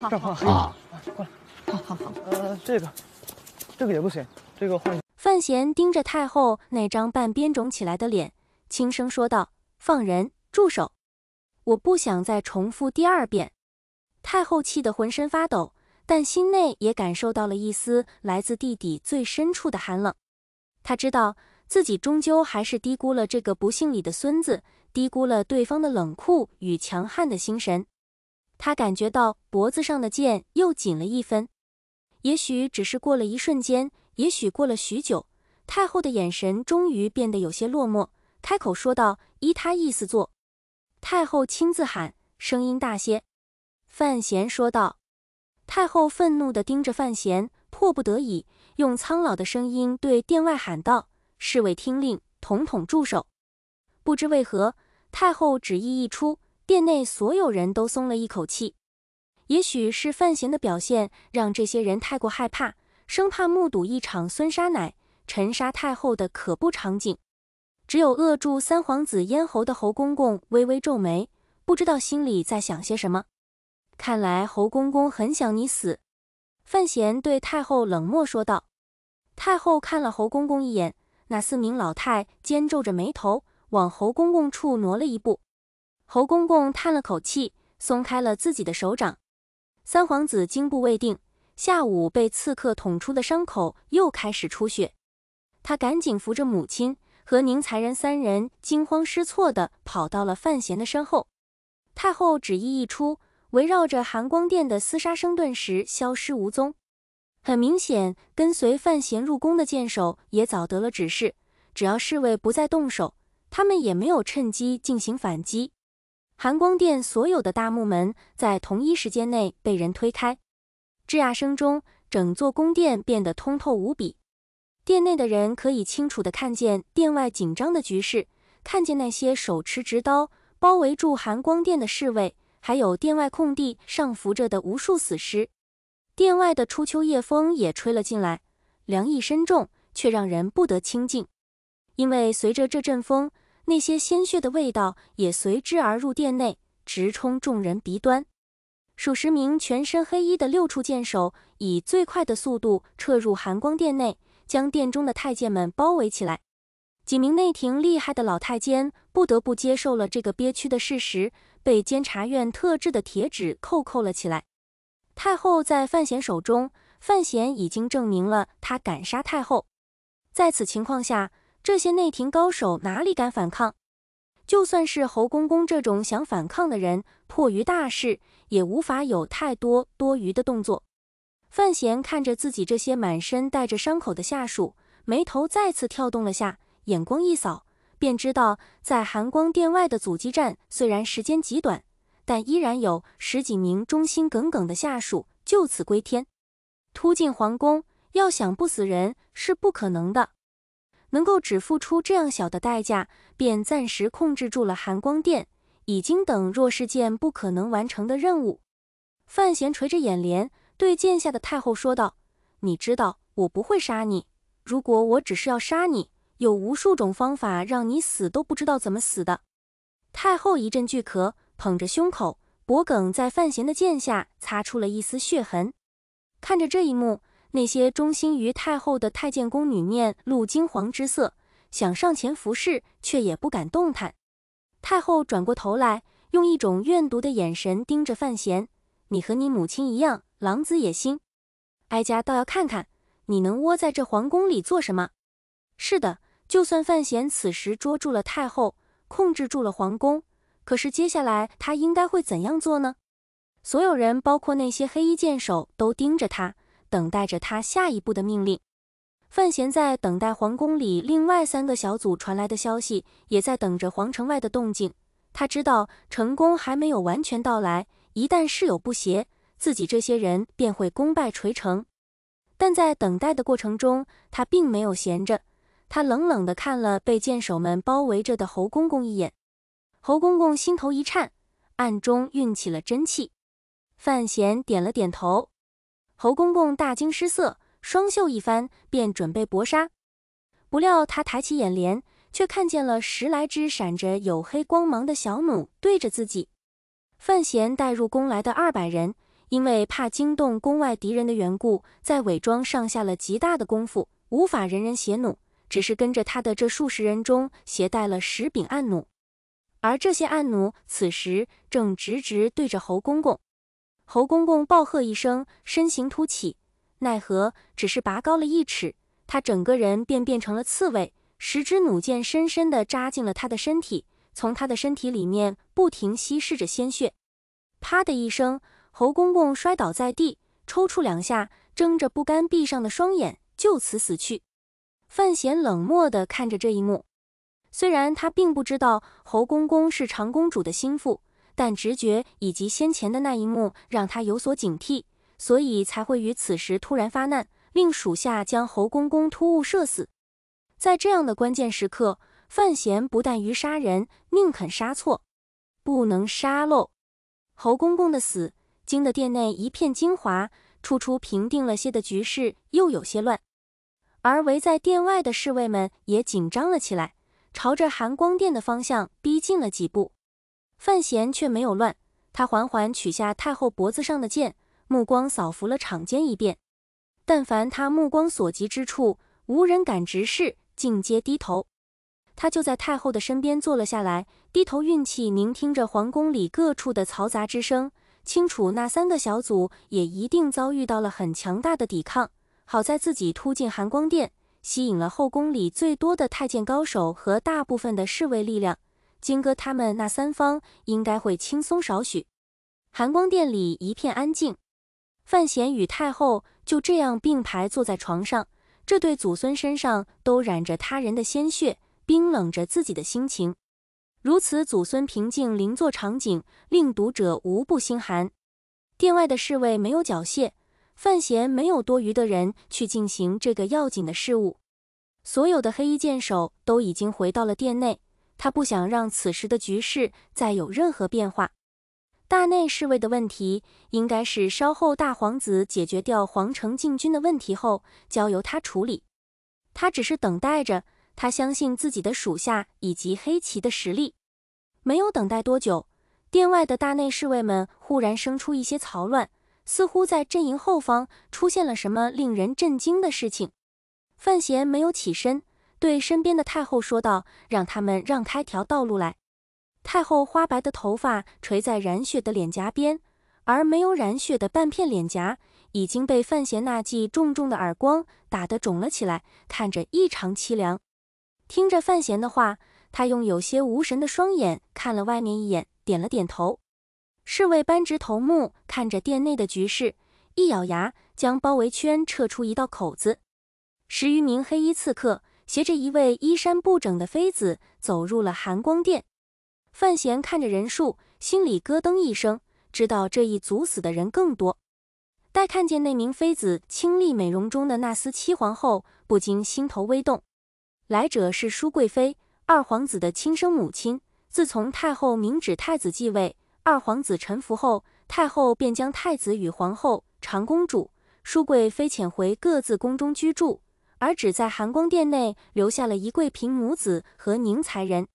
这儿换过来。好好好，呃，这个，这个也不行，这个换。范闲盯着太后那张半边肿起来的脸，轻声说道：“放人，住手！我不想再重复第二遍。”太后气得浑身发抖，但心内也感受到了一丝来自地底最深处的寒冷。他知道自己终究还是低估了这个不幸里的孙子，低估了对方的冷酷与强悍的心神。他感觉到脖子上的剑又紧了一分，也许只是过了一瞬间，也许过了许久，太后的眼神终于变得有些落寞，开口说道：“依他意思做。”太后亲自喊，声音大些。范闲说道：“太后愤怒地盯着范闲，迫不得已用苍老的声音对殿外喊道：‘侍卫听令，统统住手！’不知为何，太后旨意一出。”殿内所有人都松了一口气，也许是范闲的表现让这些人太过害怕，生怕目睹一场孙杀奶、陈杀太后的可怖场景。只有扼住三皇子咽喉的侯公公微微皱眉，不知道心里在想些什么。看来侯公公很想你死。范闲对太后冷漠说道。太后看了侯公公一眼，那四名老太尖皱着眉头往侯公公处挪了一步。侯公公叹了口气，松开了自己的手掌。三皇子惊怖未定，下午被刺客捅出的伤口又开始出血。他赶紧扶着母亲和宁才人，三人惊慌失措地跑到了范闲的身后。太后旨意一出，围绕着寒光殿的厮杀声顿时消失无踪。很明显，跟随范闲入宫的剑手也早得了指示，只要侍卫不再动手，他们也没有趁机进行反击。寒光殿所有的大木门在同一时间内被人推开，吱呀声中，整座宫殿变得通透无比。殿内的人可以清楚地看见殿外紧张的局势，看见那些手持直刀包围住寒光殿的侍卫，还有殿外空地上浮着的无数死尸。殿外的初秋夜风也吹了进来，凉意深重，却让人不得清静，因为随着这阵风。那些鲜血的味道也随之而入殿内，直冲众人鼻端。数十名全身黑衣的六处剑手以最快的速度撤入寒光殿内，将殿中的太监们包围起来。几名内廷厉害的老太监不得不接受了这个憋屈的事实，被监察院特制的铁指扣扣了起来。太后在范闲手中，范闲已经证明了他敢杀太后。在此情况下。这些内廷高手哪里敢反抗？就算是侯公公这种想反抗的人，迫于大事，也无法有太多多余的动作。范闲看着自己这些满身带着伤口的下属，眉头再次跳动了下，眼光一扫，便知道在寒光殿外的阻击战虽然时间极短，但依然有十几名忠心耿耿的下属就此归天。突进皇宫，要想不死人是不可能的。能够只付出这样小的代价，便暂时控制住了寒光殿，已经等若是件不可能完成的任务。范闲垂着眼帘，对剑下的太后说道：“你知道我不会杀你。如果我只是要杀你，有无数种方法让你死都不知道怎么死的。”太后一阵巨咳，捧着胸口，脖梗在范闲的剑下擦出了一丝血痕。看着这一幕。那些忠心于太后的太监宫女面露惊惶之色，想上前服侍，却也不敢动弹。太后转过头来，用一种怨毒的眼神盯着范闲：“你和你母亲一样，狼子野心。哀家倒要看看，你能窝在这皇宫里做什么。”是的，就算范闲此时捉住了太后，控制住了皇宫，可是接下来他应该会怎样做呢？所有人，包括那些黑衣剑手，都盯着他。等待着他下一步的命令。范闲在等待皇宫里另外三个小组传来的消息，也在等着皇城外的动静。他知道成功还没有完全到来，一旦事有不协，自己这些人便会功败垂成。但在等待的过程中，他并没有闲着。他冷冷地看了被箭手们包围着的侯公公一眼，侯公公心头一颤，暗中运起了真气。范闲点了点头。侯公公大惊失色，双袖一翻，便准备搏杀。不料他抬起眼帘，却看见了十来只闪着黝黑光芒的小弩对着自己。范闲带入宫来的二百人，因为怕惊动宫外敌人的缘故，在伪装上下了极大的功夫，无法人人携弩，只是跟着他的这数十人中携带了十柄暗弩，而这些暗弩此时正直直对着侯公公。侯公公暴喝一声，身形突起，奈何只是拔高了一尺，他整个人便变成了刺猬，十支弩箭深深地扎进了他的身体，从他的身体里面不停吸食着鲜血。啪的一声，侯公公摔倒在地，抽搐两下，睁着不甘闭上的双眼，就此死去。范闲冷漠的看着这一幕，虽然他并不知道侯公公是长公主的心腹。但直觉以及先前的那一幕让他有所警惕，所以才会于此时突然发难，令属下将侯公公突兀射死。在这样的关键时刻，范闲不但于杀人，宁肯杀错，不能杀漏。侯公公的死惊得殿内一片惊哗，处处平定了些的局势又有些乱，而围在殿外的侍卫们也紧张了起来，朝着含光殿的方向逼近了几步。范闲却没有乱，他缓缓取下太后脖子上的剑，目光扫拂了场间一遍。但凡他目光所及之处，无人敢直视，尽皆低头。他就在太后的身边坐了下来，低头运气，聆听着皇宫里各处的嘈杂之声。清楚那三个小组也一定遭遇到了很强大的抵抗。好在自己突进寒光殿，吸引了后宫里最多的太监高手和大部分的侍卫力量。金哥他们那三方应该会轻松少许。寒光殿里一片安静，范闲与太后就这样并排坐在床上。这对祖孙身上都染着他人的鲜血，冰冷着自己的心情。如此祖孙平静邻坐场景，令读者无不心寒。殿外的侍卫没有缴械，范闲没有多余的人去进行这个要紧的事务。所有的黑衣剑手都已经回到了殿内。他不想让此时的局势再有任何变化。大内侍卫的问题，应该是稍后大皇子解决掉皇城禁军的问题后，交由他处理。他只是等待着，他相信自己的属下以及黑骑的实力。没有等待多久，殿外的大内侍卫们忽然生出一些骚乱，似乎在阵营后方出现了什么令人震惊的事情。范闲没有起身。对身边的太后说道：“让他们让开条道路来。”太后花白的头发垂在染血的脸颊边，而没有染血的半片脸颊已经被范闲那记重重的耳光打得肿了起来，看着异常凄凉。听着范闲的话，他用有些无神的双眼看了外面一眼，点了点头。侍卫扳直头目看着殿内的局势，一咬牙，将包围圈撤出一道口子，十余名黑衣刺客。携着一位衣衫不整的妃子走入了寒光殿，范闲看着人数，心里咯噔一声，知道这一族死的人更多。待看见那名妃子清丽美容中的那丝七皇后，不禁心头微动。来者是淑贵妃，二皇子的亲生母亲。自从太后明旨太子继位，二皇子臣服后，太后便将太子与皇后、长公主、淑贵妃遣回各自宫中居住。而只在含光殿内留下了一贵嫔母子和宁才人。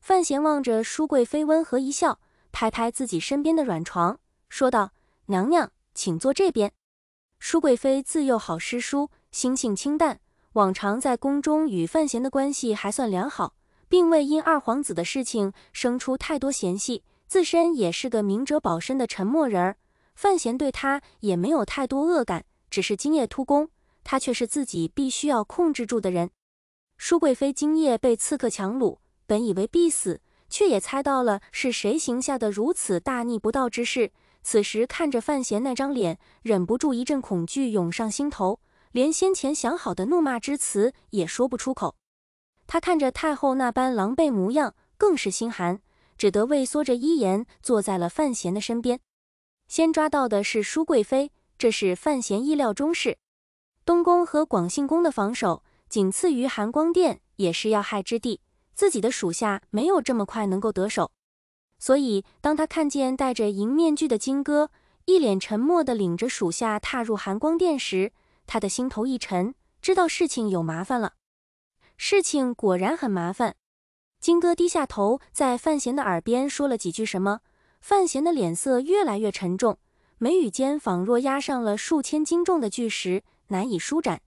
范闲望着舒贵妃，温和一笑，拍拍自己身边的软床，说道：“娘娘，请坐这边。”舒贵妃自幼好诗书，心性清淡，往常在宫中与范闲的关系还算良好，并未因二皇子的事情生出太多嫌隙。自身也是个明哲保身的沉默人儿，范闲对她也没有太多恶感，只是今夜突宫，他却是自己必须要控制住的人。淑贵妃今夜被刺客强掳，本以为必死，却也猜到了是谁行下的如此大逆不道之事。此时看着范闲那张脸，忍不住一阵恐惧涌上心头，连先前想好的怒骂之词也说不出口。他看着太后那般狼狈模样，更是心寒，只得畏缩着衣言坐在了范闲的身边。先抓到的是淑贵妃，这是范闲意料中事。东宫和广信宫的防守仅次于寒光殿，也是要害之地。自己的属下没有这么快能够得手，所以当他看见戴着银面具的金哥一脸沉默地领着属下踏入寒光殿时，他的心头一沉，知道事情有麻烦了。事情果然很麻烦。金哥低下头，在范闲的耳边说了几句什么，范闲的脸色越来越沉重，眉宇间仿若压上了数千斤重的巨石。难以舒展。